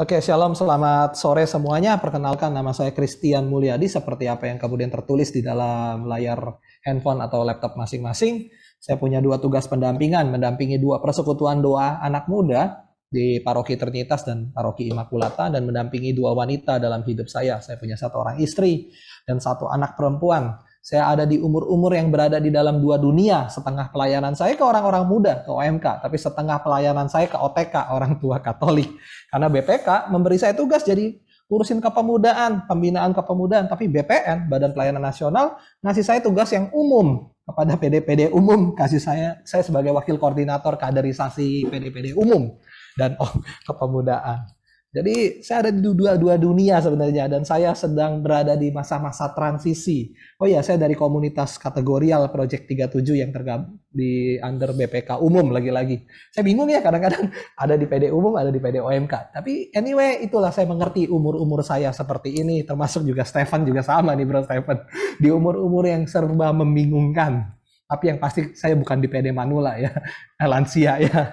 Oke, shalom, selamat sore semuanya. Perkenalkan nama saya Christian Mulyadi, seperti apa yang kemudian tertulis di dalam layar handphone atau laptop masing-masing. Saya punya dua tugas pendampingan, mendampingi dua persekutuan doa anak muda di paroki Ternitas dan paroki Imakulata, dan mendampingi dua wanita dalam hidup saya. Saya punya satu orang istri dan satu anak perempuan. Saya ada di umur-umur yang berada di dalam dua dunia. Setengah pelayanan saya ke orang-orang muda, ke OMK. Tapi setengah pelayanan saya ke OTK, orang tua Katolik. Karena BPK memberi saya tugas jadi urusin kepemudaan, pembinaan kepemudaan. Tapi BPN, Badan Pelayanan Nasional, ngasih saya tugas yang umum kepada PD-PD umum. Kasih saya, saya sebagai wakil koordinator kaderisasi PD-PD umum dan oh, kepemudaan. Jadi saya ada di dua-dua dunia sebenarnya dan saya sedang berada di masa-masa transisi. Oh ya, saya dari komunitas kategorial Project 37 yang tergabung di under BPK umum lagi-lagi. Saya bingung ya kadang-kadang ada di PD umum, ada di PD OMK. Tapi anyway, itulah saya mengerti umur-umur saya seperti ini termasuk juga Stefan juga sama nih Bro Stefan. Di umur-umur yang serba membingungkan. Tapi yang pasti saya bukan di PD Manula ya, lansia ya.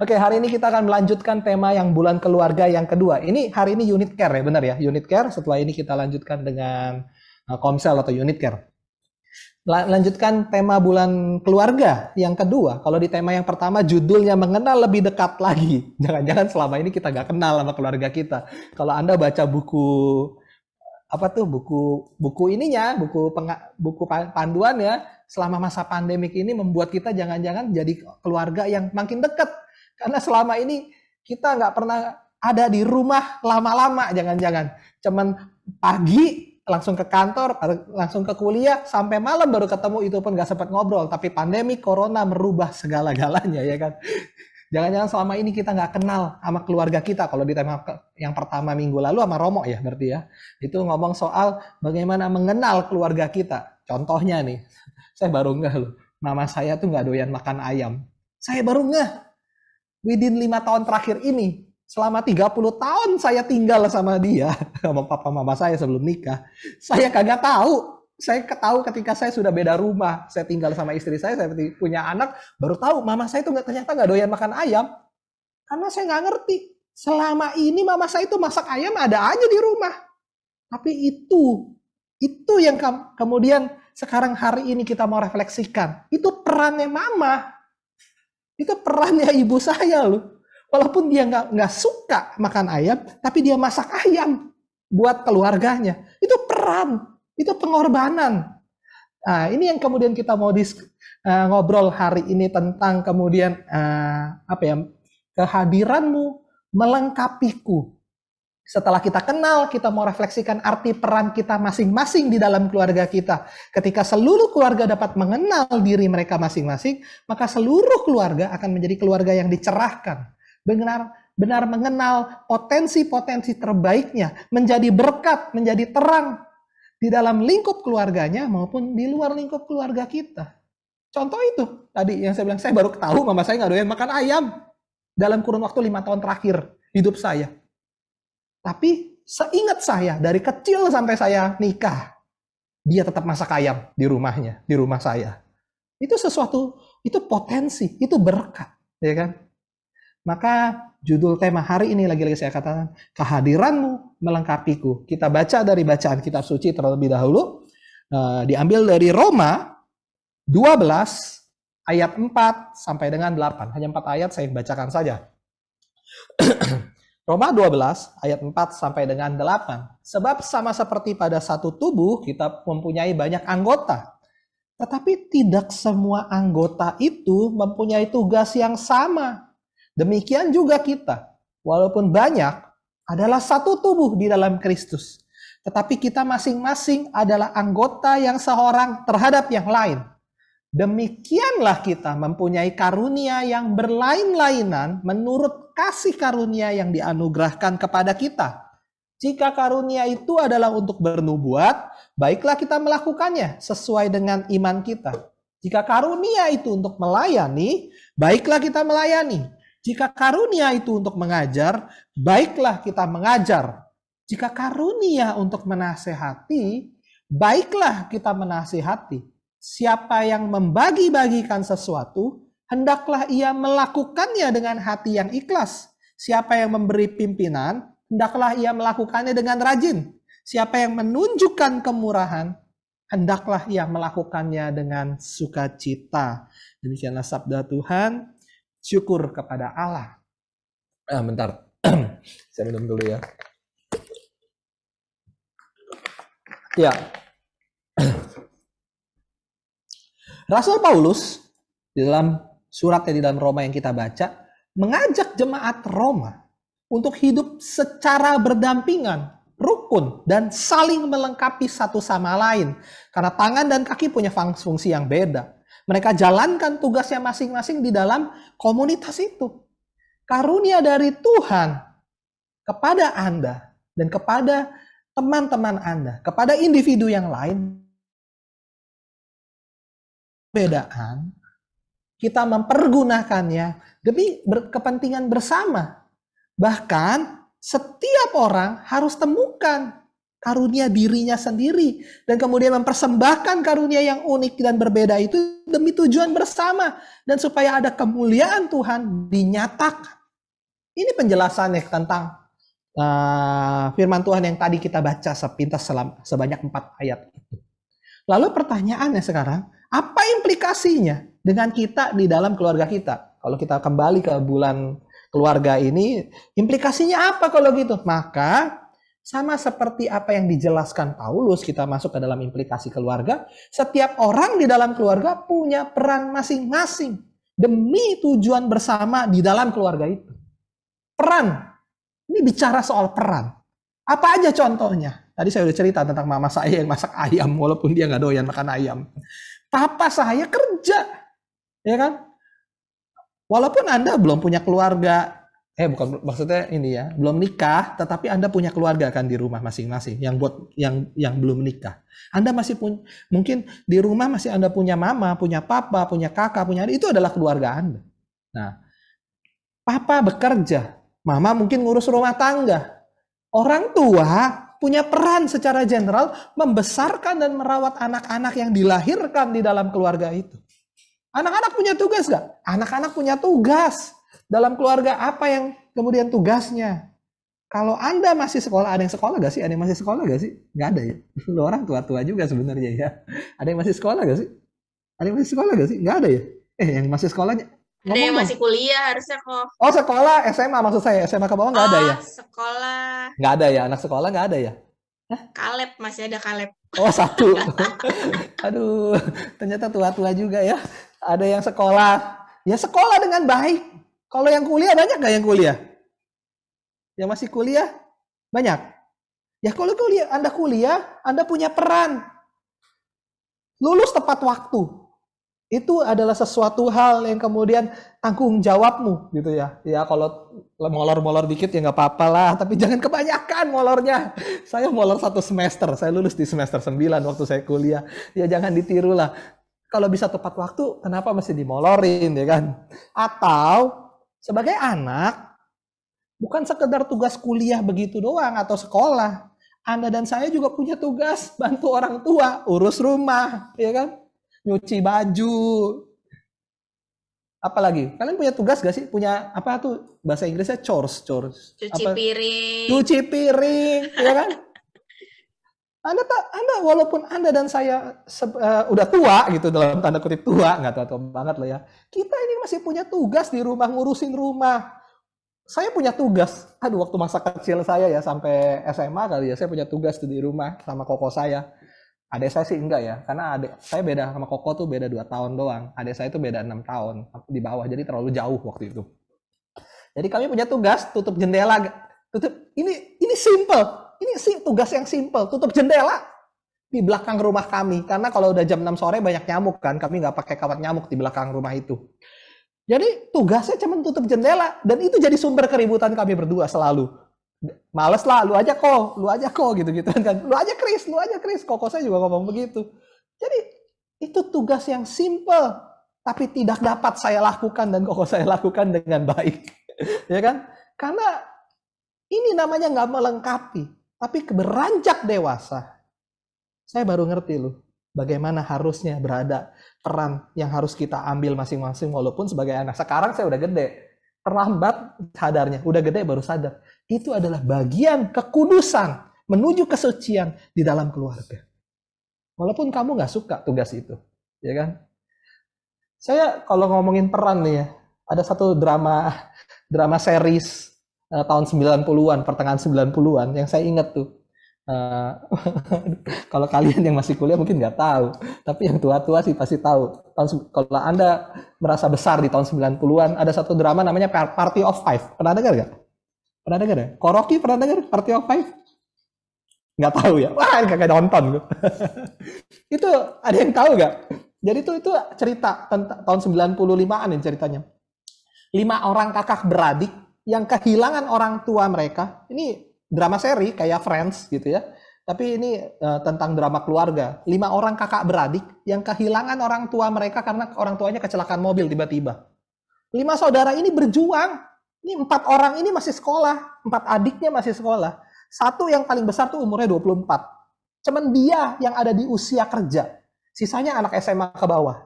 Oke, hari ini kita akan melanjutkan tema yang bulan keluarga yang kedua. Ini hari ini unit care ya, benar ya? Unit care. Setelah ini kita lanjutkan dengan eh, komsel atau unit care. Lanjutkan tema bulan keluarga yang kedua. Kalau di tema yang pertama judulnya mengenal lebih dekat lagi. Jangan-jangan selama ini kita gak kenal sama keluarga kita. Kalau Anda baca buku apa tuh buku buku ininya, buku penga, buku panduan ya, selama masa pandemik ini membuat kita jangan-jangan jadi keluarga yang makin dekat karena selama ini kita nggak pernah ada di rumah lama-lama jangan-jangan cuman pagi langsung ke kantor langsung ke kuliah sampai malam baru ketemu itu pun nggak sempat ngobrol tapi pandemi corona merubah segala-galanya ya kan jangan-jangan selama ini kita nggak kenal sama keluarga kita kalau di tema yang pertama minggu lalu sama Romo ya berarti ya itu ngomong soal bagaimana mengenal keluarga kita contohnya nih saya baru ngeh loh. Mama saya tuh nggak doyan makan ayam. Saya baru ngeh. Within lima tahun terakhir ini, selama 30 tahun saya tinggal sama dia, sama papa mama saya sebelum nikah. Saya kagak tahu. Saya tahu ketika saya sudah beda rumah, saya tinggal sama istri saya, saya punya anak, baru tahu mama saya tuh nggak ternyata nggak doyan makan ayam. Karena saya nggak ngerti. Selama ini mama saya itu masak ayam ada aja di rumah. Tapi itu, itu yang kemudian sekarang hari ini kita mau refleksikan, itu perannya mama. Itu perannya ibu saya loh. Walaupun dia nggak nggak suka makan ayam, tapi dia masak ayam buat keluarganya. Itu peran, itu pengorbanan. Nah, ini yang kemudian kita mau disk, uh, eh, ngobrol hari ini tentang kemudian uh, apa ya kehadiranmu melengkapiku setelah kita kenal, kita mau refleksikan arti peran kita masing-masing di dalam keluarga kita. Ketika seluruh keluarga dapat mengenal diri mereka masing-masing, maka seluruh keluarga akan menjadi keluarga yang dicerahkan. Benar, benar mengenal potensi-potensi terbaiknya, menjadi berkat, menjadi terang di dalam lingkup keluarganya maupun di luar lingkup keluarga kita. Contoh itu tadi yang saya bilang, saya baru tahu mama saya nggak doyan makan ayam dalam kurun waktu lima tahun terakhir hidup saya. Tapi seingat saya dari kecil sampai saya nikah, dia tetap masak ayam di rumahnya, di rumah saya. Itu sesuatu, itu potensi, itu berkat, ya kan? Maka judul tema hari ini lagi-lagi saya katakan, kehadiranmu melengkapiku. Kita baca dari bacaan kitab suci terlebih dahulu. Eh, diambil dari Roma 12 ayat 4 sampai dengan 8. Hanya 4 ayat saya bacakan saja. Roma 12 ayat 4 sampai dengan 8. Sebab sama seperti pada satu tubuh kita mempunyai banyak anggota. Tetapi tidak semua anggota itu mempunyai tugas yang sama. Demikian juga kita. Walaupun banyak adalah satu tubuh di dalam Kristus. Tetapi kita masing-masing adalah anggota yang seorang terhadap yang lain. Demikianlah kita mempunyai karunia yang berlain-lainan menurut kasih karunia yang dianugerahkan kepada kita. Jika karunia itu adalah untuk bernubuat, baiklah kita melakukannya sesuai dengan iman kita. Jika karunia itu untuk melayani, baiklah kita melayani. Jika karunia itu untuk mengajar, baiklah kita mengajar. Jika karunia untuk menasehati, baiklah kita menasehati siapa yang membagi-bagikan sesuatu, hendaklah ia melakukannya dengan hati yang ikhlas. Siapa yang memberi pimpinan, hendaklah ia melakukannya dengan rajin. Siapa yang menunjukkan kemurahan, hendaklah ia melakukannya dengan sukacita. Demikianlah sabda Tuhan, syukur kepada Allah. Ah, bentar, saya minum dulu ya. Ya, Rasul Paulus di dalam suratnya di dalam Roma yang kita baca mengajak jemaat Roma untuk hidup secara berdampingan, rukun dan saling melengkapi satu sama lain karena tangan dan kaki punya fungsi yang beda. Mereka jalankan tugasnya masing-masing di dalam komunitas itu. Karunia dari Tuhan kepada Anda dan kepada teman-teman Anda, kepada individu yang lain perbedaan, kita mempergunakannya demi kepentingan bersama. Bahkan setiap orang harus temukan karunia dirinya sendiri dan kemudian mempersembahkan karunia yang unik dan berbeda itu demi tujuan bersama dan supaya ada kemuliaan Tuhan dinyatakan. Ini penjelasannya tentang uh, firman Tuhan yang tadi kita baca sepintas selam, sebanyak empat ayat itu. Lalu pertanyaannya sekarang, apa implikasinya dengan kita di dalam keluarga kita? Kalau kita kembali ke bulan keluarga ini, implikasinya apa kalau gitu? Maka sama seperti apa yang dijelaskan Paulus, kita masuk ke dalam implikasi keluarga, setiap orang di dalam keluarga punya peran masing-masing demi tujuan bersama di dalam keluarga itu. Peran. Ini bicara soal peran. Apa aja contohnya? Tadi saya udah cerita tentang mama saya yang masak ayam, walaupun dia nggak doyan makan ayam. Papa saya kerja, ya kan? Walaupun Anda belum punya keluarga, eh bukan maksudnya ini ya, belum nikah, tetapi Anda punya keluarga kan di rumah masing-masing yang buat yang yang belum menikah. Anda masih pun mungkin di rumah masih Anda punya mama, punya papa, punya kakak, punya adik, itu adalah keluarga Anda. Nah, papa bekerja, mama mungkin ngurus rumah tangga. Orang tua punya peran secara general membesarkan dan merawat anak-anak yang dilahirkan di dalam keluarga itu. Anak-anak punya tugas gak? Anak-anak punya tugas. Dalam keluarga apa yang kemudian tugasnya? Kalau Anda masih sekolah, ada yang sekolah gak sih? Ada yang masih sekolah gak sih? Gak ada ya? Lu orang tua-tua juga sebenarnya ya. Ada yang masih sekolah gak sih? Ada yang masih sekolah gak sih? Gak ada ya? Eh, yang masih sekolahnya ada yang masih kuliah harusnya kok. Oh sekolah SMA maksud saya SMA ke bawah nggak oh, ada ya? Sekolah. Nggak ada ya anak sekolah nggak ada ya? Kaleb masih ada Kaleb. Oh satu. Aduh ternyata tua-tua juga ya. Ada yang sekolah ya sekolah dengan baik. Kalau yang kuliah banyak nggak yang kuliah? Yang masih kuliah banyak. Ya kalau kuliah Anda kuliah Anda punya peran. Lulus tepat waktu itu adalah sesuatu hal yang kemudian tanggung jawabmu gitu ya. Ya kalau molor-molor dikit ya nggak apa-apa lah, tapi jangan kebanyakan molornya. Saya molor satu semester, saya lulus di semester 9 waktu saya kuliah. Ya jangan ditiru lah. Kalau bisa tepat waktu, kenapa masih dimolorin ya kan? Atau sebagai anak, bukan sekedar tugas kuliah begitu doang atau sekolah. Anda dan saya juga punya tugas bantu orang tua, urus rumah, ya kan? nyuci baju. Apalagi? Kalian punya tugas gak sih? Punya apa tuh bahasa Inggrisnya chores, chores. Cuci apa? piring. Cuci piring, ya kan? Anda tak, Anda walaupun Anda dan saya sudah eh, uh, udah tua gitu dalam tanda kutip tua, nggak tua tua banget loh ya. Kita ini masih punya tugas di rumah ngurusin rumah. Saya punya tugas. Aduh, waktu masa kecil saya ya sampai SMA kali ya, saya punya tugas di rumah sama koko saya ada saya sih enggak ya, karena adik saya beda sama Koko tuh beda dua tahun doang. ada saya itu beda enam tahun di bawah, jadi terlalu jauh waktu itu. Jadi kami punya tugas tutup jendela, tutup ini ini simple, ini sih tugas yang simple, tutup jendela di belakang rumah kami karena kalau udah jam 6 sore banyak nyamuk kan kami nggak pakai kawat nyamuk di belakang rumah itu jadi tugasnya cuma tutup jendela dan itu jadi sumber keributan kami berdua selalu males lah lu aja kok lu aja kok gitu gitu kan lu aja Chris lu aja Chris koko saya juga ngomong begitu jadi itu tugas yang simple tapi tidak dapat saya lakukan dan kok saya lakukan dengan baik ya kan karena ini namanya nggak melengkapi tapi beranjak dewasa saya baru ngerti loh bagaimana harusnya berada peran yang harus kita ambil masing-masing walaupun sebagai anak sekarang saya udah gede terlambat sadarnya, udah gede baru sadar. Itu adalah bagian kekudusan menuju kesucian di dalam keluarga. Walaupun kamu nggak suka tugas itu, ya kan? Saya kalau ngomongin peran nih ya, ada satu drama drama series eh, tahun 90-an, pertengahan 90-an yang saya ingat tuh. Eh, kalau kalian yang masih kuliah mungkin nggak tahu, tapi yang tua-tua sih pasti tahu. Tahun, kalau Anda merasa besar di tahun 90-an, ada satu drama namanya Party of Five. Pernah dengar nggak? Pernah dengar ya? Koroki pernah dengar Party of Five? Nggak tahu ya? Wah, nggak nonton. itu ada yang tahu nggak? Jadi itu itu cerita tentang tahun 95-an yang ceritanya. Lima orang kakak beradik yang kehilangan orang tua mereka. Ini drama seri kayak Friends gitu ya. Tapi ini uh, tentang drama keluarga. Lima orang kakak beradik yang kehilangan orang tua mereka karena orang tuanya kecelakaan mobil tiba-tiba. Lima saudara ini berjuang. Ini empat orang ini masih sekolah. Empat adiknya masih sekolah. Satu yang paling besar tuh umurnya 24. Cuman dia yang ada di usia kerja. Sisanya anak SMA ke bawah.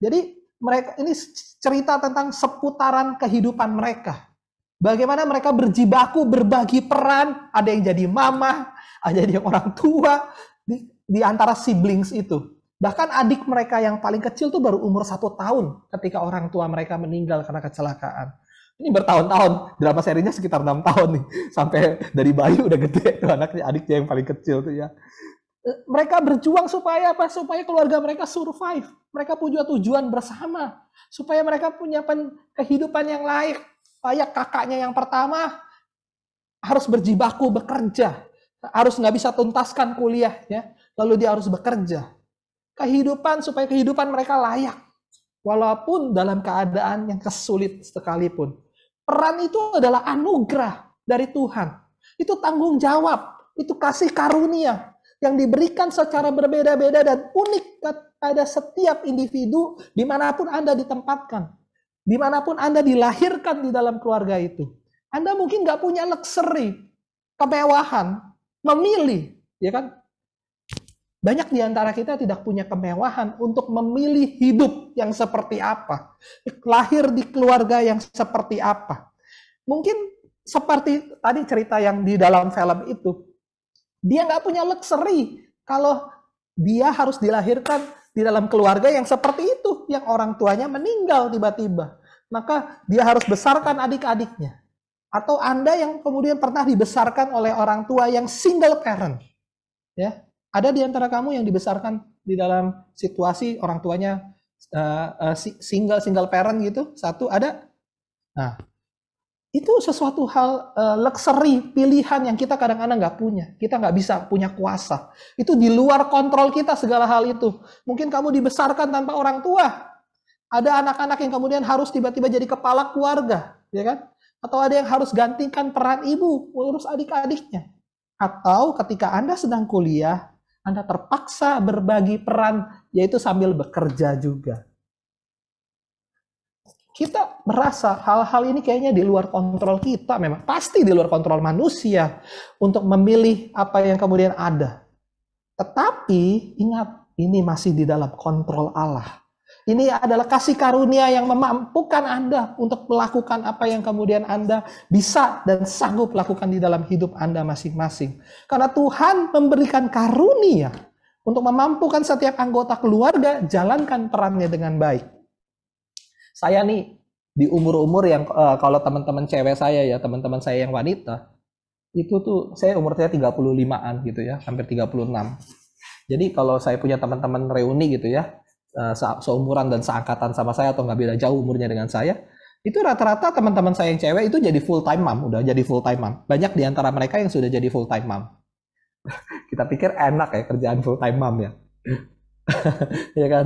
Jadi mereka ini cerita tentang seputaran kehidupan mereka Bagaimana mereka berjibaku, berbagi peran, ada yang jadi mama, ada yang orang tua, di, di antara siblings itu. Bahkan adik mereka yang paling kecil tuh baru umur satu tahun ketika orang tua mereka meninggal karena kecelakaan. Ini bertahun-tahun, drama serinya sekitar enam tahun nih, sampai dari bayi udah gede tuh anaknya, adiknya yang paling kecil tuh ya. Eh, mereka berjuang supaya apa? Supaya keluarga mereka survive. Mereka punya tujuan bersama. Supaya mereka punya kehidupan yang layak supaya kakaknya yang pertama harus berjibaku bekerja, harus nggak bisa tuntaskan kuliahnya, lalu dia harus bekerja. Kehidupan supaya kehidupan mereka layak, walaupun dalam keadaan yang kesulit sekalipun. Peran itu adalah anugerah dari Tuhan. Itu tanggung jawab, itu kasih karunia yang diberikan secara berbeda-beda dan unik pada setiap individu dimanapun Anda ditempatkan. Dimanapun Anda dilahirkan di dalam keluarga itu. Anda mungkin nggak punya luxury, kemewahan, memilih, ya kan? Banyak di antara kita tidak punya kemewahan untuk memilih hidup yang seperti apa, lahir di keluarga yang seperti apa. Mungkin seperti tadi cerita yang di dalam film itu, dia nggak punya luxury kalau dia harus dilahirkan di dalam keluarga yang seperti itu, yang orang tuanya meninggal tiba-tiba. Maka dia harus besarkan adik-adiknya. Atau Anda yang kemudian pernah dibesarkan oleh orang tua yang single parent. Ya, ada di antara kamu yang dibesarkan di dalam situasi orang tuanya uh, uh, single single parent gitu. Satu ada. Nah, itu sesuatu hal uh, luxury pilihan yang kita kadang-kadang nggak punya kita nggak bisa punya kuasa itu di luar kontrol kita segala hal itu mungkin kamu dibesarkan tanpa orang tua ada anak-anak yang kemudian harus tiba-tiba jadi kepala keluarga ya kan atau ada yang harus gantikan peran ibu urus adik-adiknya atau ketika anda sedang kuliah anda terpaksa berbagi peran yaitu sambil bekerja juga kita merasa hal-hal ini kayaknya di luar kontrol kita memang pasti di luar kontrol manusia untuk memilih apa yang kemudian ada. Tetapi ingat ini masih di dalam kontrol Allah. Ini adalah kasih karunia yang memampukan Anda untuk melakukan apa yang kemudian Anda bisa dan sanggup lakukan di dalam hidup Anda masing-masing. Karena Tuhan memberikan karunia untuk memampukan setiap anggota keluarga jalankan perannya dengan baik. Saya nih di umur-umur yang uh, kalau teman-teman cewek saya ya, teman-teman saya yang wanita, itu tuh saya umur saya 35-an gitu ya, hampir 36. Jadi kalau saya punya teman-teman reuni gitu ya, uh, seumuran dan seangkatan sama saya atau nggak beda jauh umurnya dengan saya, itu rata-rata teman-teman saya yang cewek itu jadi full time mom, udah jadi full time mom. Banyak di antara mereka yang sudah jadi full time mom. Kita pikir enak ya kerjaan full time mom ya. ya kan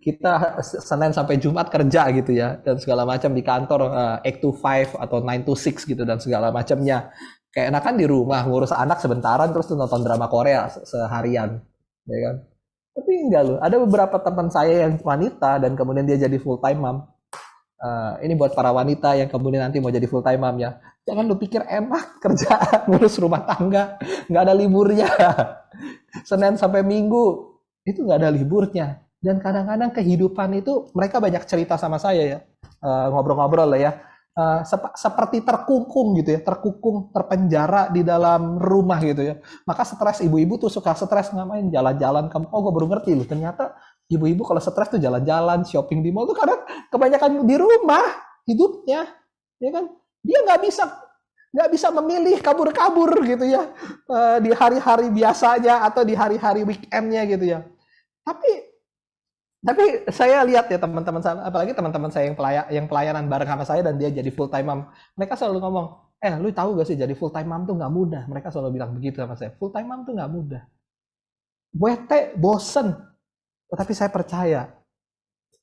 kita Senin sampai Jumat kerja gitu ya dan segala macam di kantor uh, to five atau nine to six gitu dan segala macamnya kayak enakan di rumah ngurus anak sebentaran terus nonton drama Korea seharian ya kan tapi enggak loh ada beberapa teman saya yang wanita dan kemudian dia jadi full time mom Uh, ini buat para wanita yang kemudian nanti mau jadi full time mom ya. Jangan lu pikir enak kerja ngurus rumah tangga, nggak ada liburnya. Senin sampai Minggu itu nggak ada liburnya dan kadang-kadang kehidupan itu mereka banyak cerita sama saya ya eh, ngobrol-ngobrol lah ya eh, seperti terkungkung gitu ya terkungkung terpenjara di dalam rumah gitu ya maka stres ibu-ibu tuh suka stres ngapain jalan-jalan kamu oh gue baru ngerti loh ternyata ibu-ibu kalau stres tuh jalan-jalan shopping di mall tuh kadang kebanyakan di rumah hidupnya ya kan dia nggak bisa nggak bisa memilih kabur-kabur gitu ya eh, di hari-hari biasanya atau di hari-hari weekendnya gitu ya tapi tapi saya lihat ya teman-teman saya apalagi teman-teman saya yang pelayan yang pelayanan bareng sama saya dan dia jadi full time mom mereka selalu ngomong eh lu tahu gak sih jadi full time mom tuh nggak mudah mereka selalu bilang begitu sama saya full time mom tuh nggak mudah bete bosen tetapi saya percaya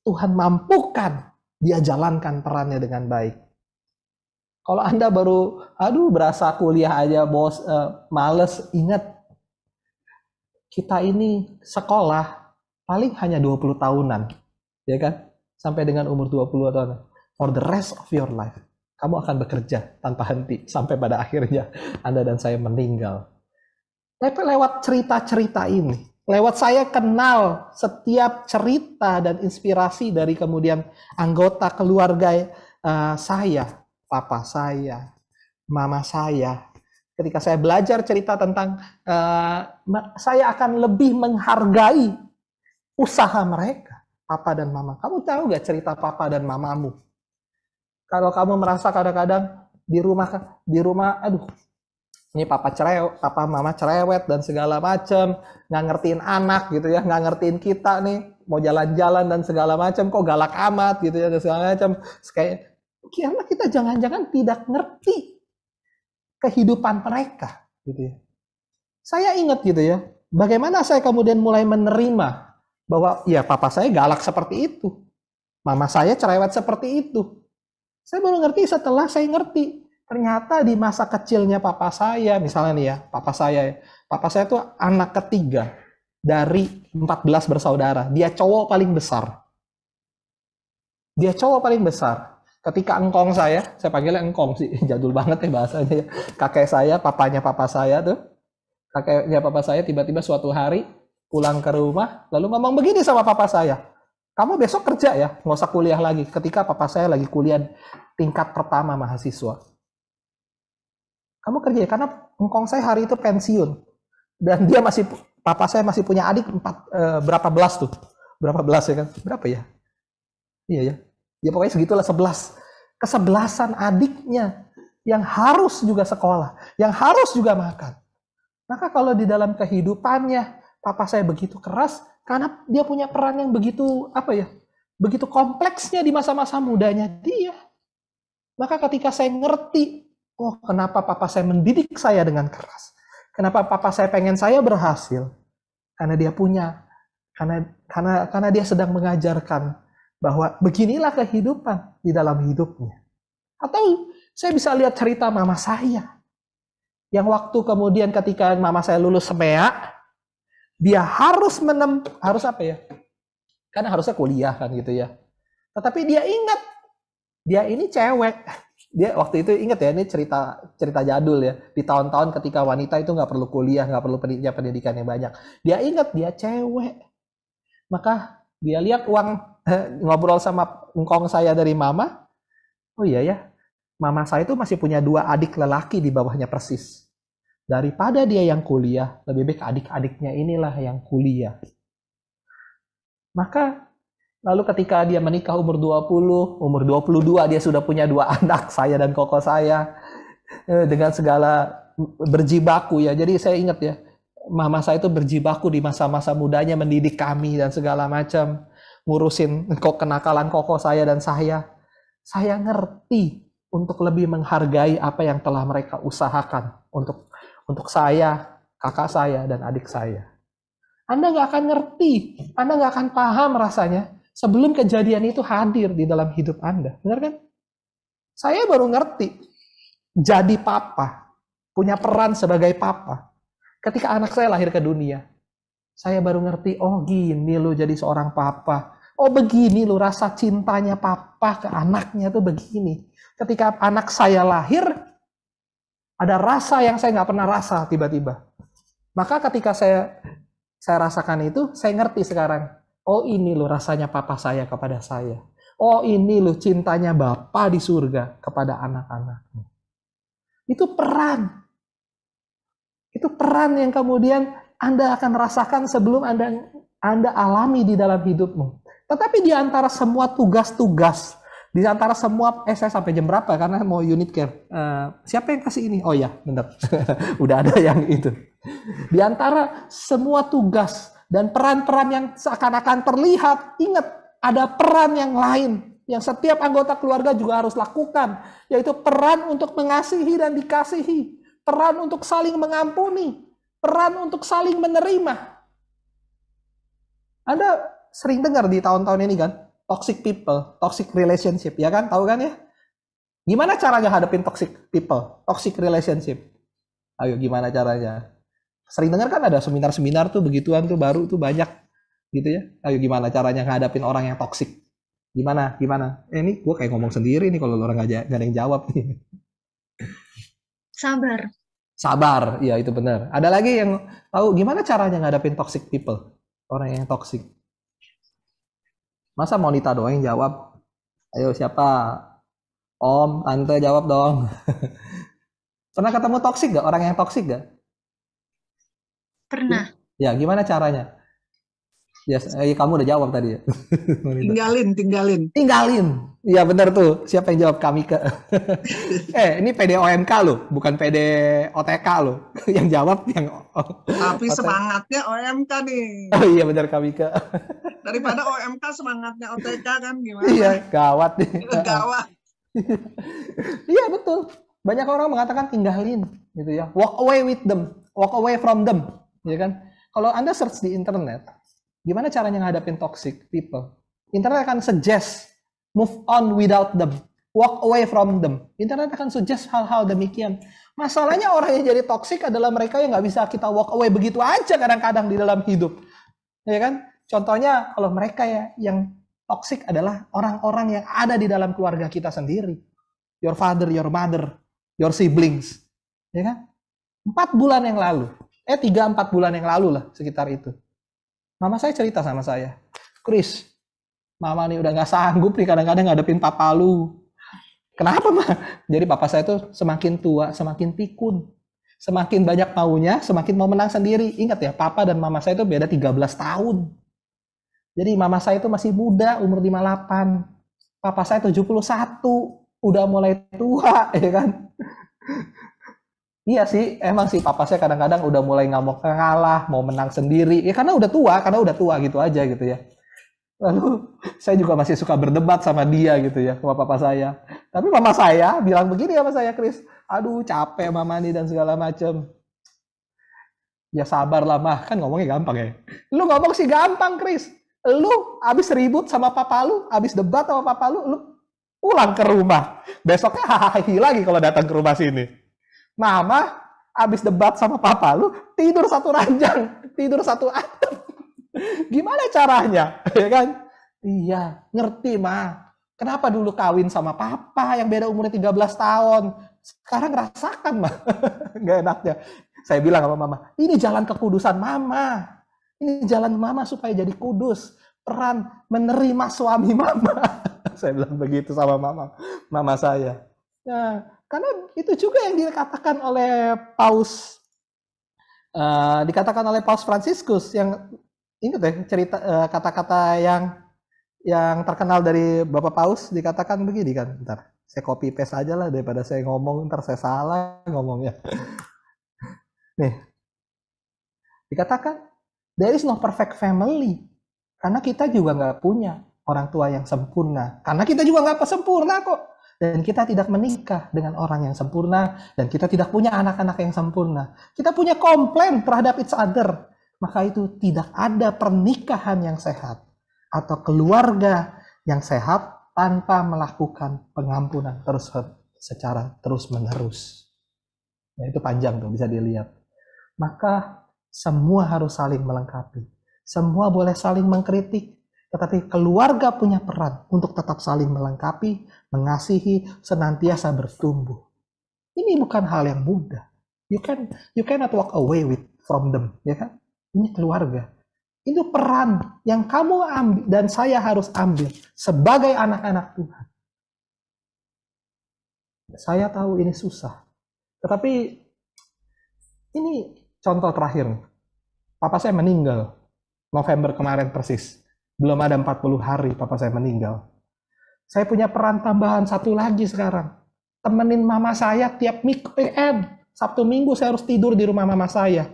Tuhan mampukan dia jalankan perannya dengan baik kalau anda baru aduh berasa kuliah aja bos eh, males ingat kita ini sekolah paling hanya 20 tahunan, ya kan? Sampai dengan umur 20 tahunan. For the rest of your life, kamu akan bekerja tanpa henti sampai pada akhirnya Anda dan saya meninggal. Tapi lewat cerita-cerita ini, lewat saya kenal setiap cerita dan inspirasi dari kemudian anggota keluarga eh, saya, papa saya, mama saya, ketika saya belajar cerita tentang eh, saya akan lebih menghargai usaha mereka. Papa dan mama. Kamu tahu gak cerita papa dan mamamu? Kalau kamu merasa kadang-kadang di rumah, di rumah, aduh, ini papa cerewet, papa mama cerewet dan segala macem, nggak ngertiin anak gitu ya, nggak ngertiin kita nih, mau jalan-jalan dan segala macam, kok galak amat gitu ya dan segala macam. Kayak karena kita jangan-jangan tidak ngerti kehidupan mereka gitu ya. Saya ingat gitu ya, bagaimana saya kemudian mulai menerima bahwa ya papa saya galak seperti itu, mama saya cerewet seperti itu. Saya baru ngerti setelah saya ngerti ternyata di masa kecilnya papa saya, misalnya nih ya, papa saya, papa saya tuh anak ketiga dari 14 bersaudara. Dia cowok paling besar. Dia cowok paling besar. Ketika engkong saya, saya panggilnya engkong sih, jadul banget ya bahasanya. Ya. Kakek saya, papanya papa saya tuh, kakeknya papa saya tiba-tiba suatu hari pulang ke rumah, lalu ngomong begini sama papa saya, kamu besok kerja ya, nggak usah kuliah lagi. Ketika papa saya lagi kuliah tingkat pertama mahasiswa. Kamu kerja ya, karena engkong saya hari itu pensiun. Dan dia masih, papa saya masih punya adik empat, e, berapa belas tuh. Berapa belas ya kan? Berapa ya? Iya ya. Ya pokoknya segitulah sebelas. Kesebelasan adiknya yang harus juga sekolah, yang harus juga makan. Maka kalau di dalam kehidupannya papa saya begitu keras karena dia punya peran yang begitu apa ya begitu kompleksnya di masa-masa mudanya dia maka ketika saya ngerti oh kenapa papa saya mendidik saya dengan keras kenapa papa saya pengen saya berhasil karena dia punya karena karena karena dia sedang mengajarkan bahwa beginilah kehidupan di dalam hidupnya atau saya bisa lihat cerita mama saya yang waktu kemudian ketika mama saya lulus semea dia harus menem harus apa ya? Karena harusnya kuliah kan gitu ya. Tetapi dia ingat dia ini cewek. Dia waktu itu ingat ya ini cerita cerita jadul ya di tahun-tahun ketika wanita itu nggak perlu kuliah nggak perlu pendidikan pendidikan yang banyak. Dia ingat dia cewek. Maka dia lihat uang ngobrol sama engkong saya dari mama. Oh iya ya, mama saya itu masih punya dua adik lelaki di bawahnya persis. Daripada dia yang kuliah, lebih baik adik-adiknya inilah yang kuliah. Maka lalu ketika dia menikah umur 20, umur 22 dia sudah punya dua anak, saya dan koko saya. Eh, dengan segala berjibaku ya. Jadi saya ingat ya, mama saya itu berjibaku di masa-masa mudanya mendidik kami dan segala macam. Ngurusin kok kenakalan koko saya dan saya. Saya ngerti untuk lebih menghargai apa yang telah mereka usahakan untuk untuk saya, kakak saya, dan adik saya. Anda nggak akan ngerti, Anda nggak akan paham rasanya sebelum kejadian itu hadir di dalam hidup Anda. Benar kan? Saya baru ngerti jadi papa, punya peran sebagai papa. Ketika anak saya lahir ke dunia, saya baru ngerti, oh gini lu jadi seorang papa. Oh begini lu rasa cintanya papa ke anaknya tuh begini. Ketika anak saya lahir, ada rasa yang saya nggak pernah rasa tiba-tiba. Maka ketika saya saya rasakan itu, saya ngerti sekarang. Oh ini loh rasanya papa saya kepada saya. Oh ini loh cintanya Bapa di surga kepada anak anakmu Itu peran. Itu peran yang kemudian Anda akan rasakan sebelum Anda Anda alami di dalam hidupmu. Tetapi di antara semua tugas-tugas di antara semua eh saya sampai jam berapa karena mau unit care uh, siapa yang kasih ini oh ya bener udah ada yang itu di antara semua tugas dan peran-peran yang seakan-akan terlihat ingat ada peran yang lain yang setiap anggota keluarga juga harus lakukan yaitu peran untuk mengasihi dan dikasihi peran untuk saling mengampuni peran untuk saling menerima Anda sering dengar di tahun-tahun ini kan toxic people, toxic relationship, ya kan? Tahu kan ya? Gimana caranya hadapin toxic people, toxic relationship? Ayo gimana caranya? Sering dengar kan ada seminar-seminar tuh begituan tuh baru tuh banyak gitu ya. Ayo gimana caranya ngadapin orang yang toxic? Gimana? Gimana? Eh, ini gue kayak ngomong sendiri nih kalau orang gak, gak ada yang jawab nih. Sabar. Sabar, iya itu benar. Ada lagi yang tahu gimana caranya ngadapin toxic people, orang yang toxic? Masa Monita doang yang jawab? Ayo siapa? Om, tante jawab dong. Pernah ketemu toksik gak? Orang yang toksik gak? Pernah. Ya, gimana caranya? Yes, eh, kamu udah jawab tadi ya. tinggalin, tinggalin. Tinggalin. Iya benar tuh. Siapa yang jawab kami ke? eh, ini PD OMK loh, bukan PD OTK loh. yang jawab yang Tapi OTK. semangatnya OMK nih. Oh iya benar kami ke. Daripada OMK semangatnya OTK kan gimana? Iya, gawat nih. gawat. iya betul. Banyak orang mengatakan tinggalin gitu ya. Walk away with them, walk away from them, ya kan? Kalau Anda search di internet, Gimana caranya ngadapin toxic people? Internet akan suggest move on without them, walk away from them. Internet akan suggest hal-hal demikian. Masalahnya orang yang jadi toxic adalah mereka yang nggak bisa kita walk away begitu aja kadang-kadang di dalam hidup. Ya kan? Contohnya kalau mereka ya yang toxic adalah orang-orang yang ada di dalam keluarga kita sendiri. Your father, your mother, your siblings. Ya kan? Empat bulan yang lalu, eh tiga empat bulan yang lalu lah sekitar itu. Mama saya cerita sama saya, Chris, mama nih udah nggak sanggup nih kadang-kadang ngadepin papa lu. Kenapa mah? Jadi papa saya tuh semakin tua, semakin pikun. Semakin banyak maunya, semakin mau menang sendiri. Ingat ya, papa dan mama saya itu beda 13 tahun. Jadi mama saya itu masih muda, umur 58. Papa saya 71, udah mulai tua, ya kan? Iya sih, emang sih papa saya kadang-kadang udah mulai nggak mau kalah, mau menang sendiri. Ya karena udah tua, karena udah tua gitu aja gitu ya. Lalu saya juga masih suka berdebat sama dia gitu ya, sama papa saya. Tapi mama saya bilang begini sama saya, Chris, aduh capek mama nih dan segala macem. Ya sabar lah mah, kan ngomongnya gampang ya. Lu ngomong sih gampang, Chris. Lu abis ribut sama papa lu, abis debat sama papa lu, lu pulang ke rumah. Besoknya hahaha lagi kalau datang ke rumah sini Mama abis debat sama papa lu tidur satu ranjang, tidur satu atap. Gimana caranya? Ya kan? Iya, ngerti mah. Kenapa dulu kawin sama papa yang beda umurnya 13 tahun? Sekarang rasakan mah. Gak enaknya. Saya bilang sama mama, ini jalan kekudusan mama. Ini jalan mama supaya jadi kudus. Peran menerima suami mama. saya bilang begitu sama mama, mama saya. Nah, karena itu juga yang dikatakan oleh Paus uh, dikatakan oleh Paus Franciscus yang ingat ya cerita eh, kata-kata uh, yang yang terkenal dari Bapak Paus dikatakan begini kan. ntar saya copy paste aja lah daripada saya ngomong ntar saya salah ngomongnya. Nih. Dikatakan there is no perfect family karena kita juga nggak punya orang tua yang sempurna. Karena kita juga nggak sempurna kok dan kita tidak menikah dengan orang yang sempurna dan kita tidak punya anak-anak yang sempurna. Kita punya komplain terhadap each other. Maka itu tidak ada pernikahan yang sehat atau keluarga yang sehat tanpa melakukan pengampunan terus secara terus-menerus. Ya, itu panjang tuh bisa dilihat. Maka semua harus saling melengkapi. Semua boleh saling mengkritik, tetapi keluarga punya peran untuk tetap saling melengkapi, mengasihi, senantiasa bertumbuh. Ini bukan hal yang mudah. You can you cannot walk away with from them, ya kan? Ini keluarga. Itu peran yang kamu ambil dan saya harus ambil sebagai anak-anak Tuhan. Saya tahu ini susah. Tetapi ini contoh terakhir. Papa saya meninggal November kemarin persis. Belum ada 40 hari papa saya meninggal. Saya punya peran tambahan satu lagi sekarang. Temenin mama saya tiap weekend. Eh, Sabtu minggu saya harus tidur di rumah mama saya.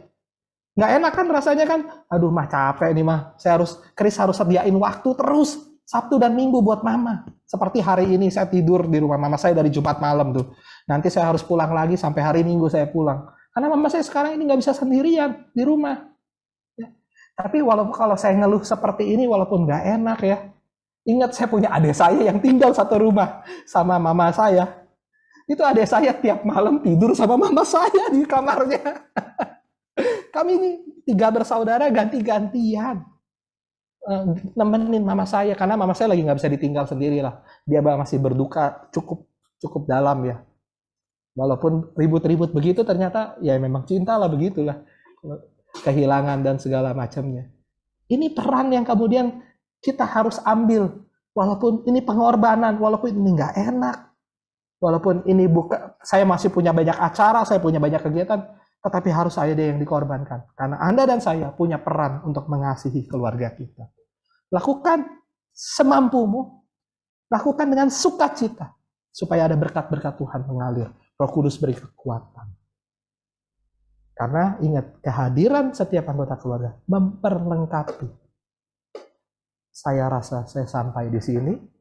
Nggak enak kan rasanya kan? Aduh mah capek nih mah. Saya harus, Chris harus sediain waktu terus. Sabtu dan Minggu buat mama. Seperti hari ini saya tidur di rumah mama saya dari Jumat malam tuh. Nanti saya harus pulang lagi sampai hari Minggu saya pulang. Karena mama saya sekarang ini nggak bisa sendirian di rumah. Tapi walaupun kalau saya ngeluh seperti ini, walaupun nggak enak ya, ingat saya punya adik saya yang tinggal satu rumah sama mama saya. Itu adik saya tiap malam tidur sama mama saya di kamarnya. Kami ini tiga bersaudara ganti-gantian. Eh, nemenin mama saya, karena mama saya lagi nggak bisa ditinggal sendiri lah. Dia masih berduka cukup cukup dalam ya. Walaupun ribut-ribut begitu ternyata ya memang cinta lah begitulah kehilangan dan segala macamnya. Ini peran yang kemudian kita harus ambil walaupun ini pengorbanan, walaupun ini nggak enak, walaupun ini buka, saya masih punya banyak acara, saya punya banyak kegiatan, tetapi harus saya deh yang dikorbankan. Karena Anda dan saya punya peran untuk mengasihi keluarga kita. Lakukan semampumu, lakukan dengan sukacita, supaya ada berkat-berkat Tuhan mengalir. Roh Kudus beri kekuatan. Karena ingat, kehadiran setiap anggota keluarga memperlengkapi. Saya rasa saya sampai di sini.